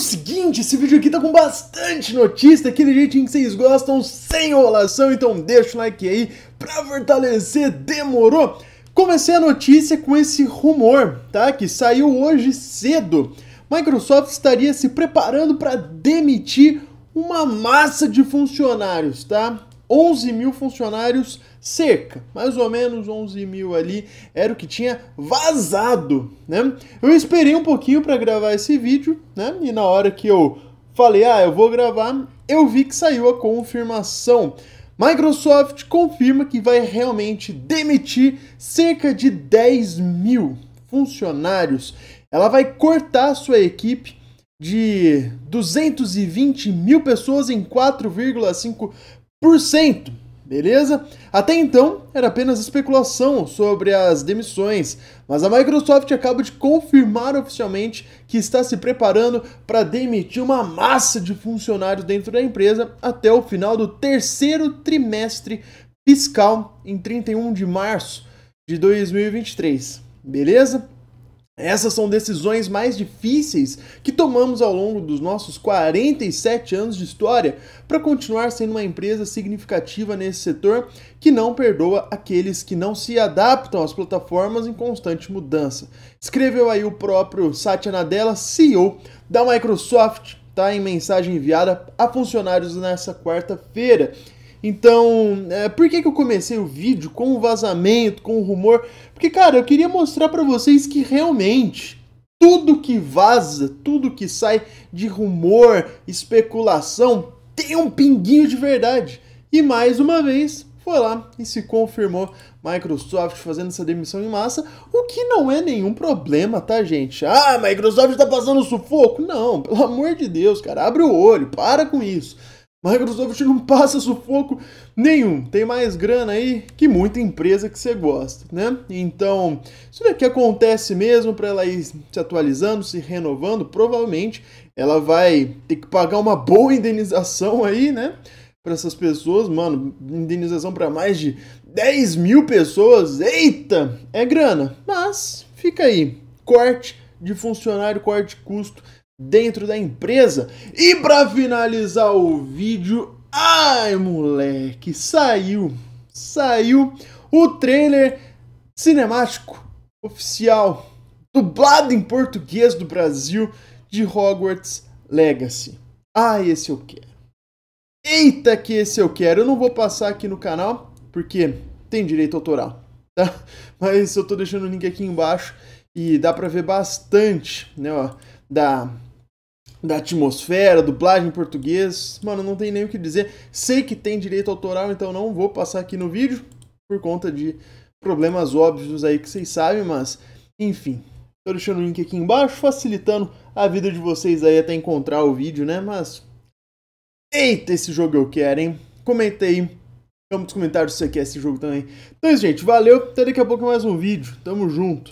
seguinte, esse vídeo aqui tá com bastante notícia, aquele jeitinho que vocês gostam, sem enrolação, então deixa o like aí pra fortalecer, demorou? Comecei a notícia com esse rumor, tá? Que saiu hoje cedo. Microsoft estaria se preparando para demitir uma massa de funcionários, tá? 11 mil funcionários cerca, mais ou menos 11 mil ali, era o que tinha vazado, né? Eu esperei um pouquinho para gravar esse vídeo, né? E na hora que eu falei, ah, eu vou gravar, eu vi que saiu a confirmação. Microsoft confirma que vai realmente demitir cerca de 10 mil funcionários. Ela vai cortar sua equipe de 220 mil pessoas em 4,5 Beleza? Até então, era apenas especulação sobre as demissões, mas a Microsoft acaba de confirmar oficialmente que está se preparando para demitir uma massa de funcionários dentro da empresa até o final do terceiro trimestre fiscal, em 31 de março de 2023. Beleza? Essas são decisões mais difíceis que tomamos ao longo dos nossos 47 anos de história para continuar sendo uma empresa significativa nesse setor que não perdoa aqueles que não se adaptam às plataformas em constante mudança. Escreveu aí o próprio Satya Nadella, CEO da Microsoft, tá em mensagem enviada a funcionários nessa quarta-feira. Então, é, por que, que eu comecei o vídeo com o vazamento, com o rumor? Porque, cara, eu queria mostrar para vocês que realmente tudo que vaza, tudo que sai de rumor, especulação, tem um pinguinho de verdade. E mais uma vez, foi lá e se confirmou Microsoft fazendo essa demissão em massa, o que não é nenhum problema, tá, gente? Ah, Microsoft tá passando sufoco? Não, pelo amor de Deus, cara, abre o olho, para com isso. Microsoft é não passa sufoco nenhum. Tem mais grana aí que muita empresa que você gosta, né? Então, isso daqui acontece mesmo para ela ir se atualizando, se renovando. Provavelmente ela vai ter que pagar uma boa indenização aí, né? Para essas pessoas, mano, indenização para mais de 10 mil pessoas. Eita, é grana. Mas fica aí, corte de funcionário, corte de custo dentro da empresa. E para finalizar o vídeo, ai moleque, saiu, saiu o trailer cinemático oficial dublado em português do Brasil de Hogwarts Legacy. Ah, esse eu quero. Eita que esse eu quero. Eu não vou passar aqui no canal porque tem direito autoral, tá? Mas eu tô deixando o link aqui embaixo e dá para ver bastante, né, ó, da da atmosfera, dublagem em português. Mano, não tem nem o que dizer. Sei que tem direito autoral, então não vou passar aqui no vídeo por conta de problemas óbvios aí que vocês sabem, mas enfim. Tô deixando o link aqui embaixo, facilitando a vida de vocês aí até encontrar o vídeo, né? Mas eita, esse jogo eu quero, hein? Comentei Vamos nos comentários se você quer esse jogo também. Então, é gente, valeu. Até daqui a pouco mais um vídeo. Tamo junto.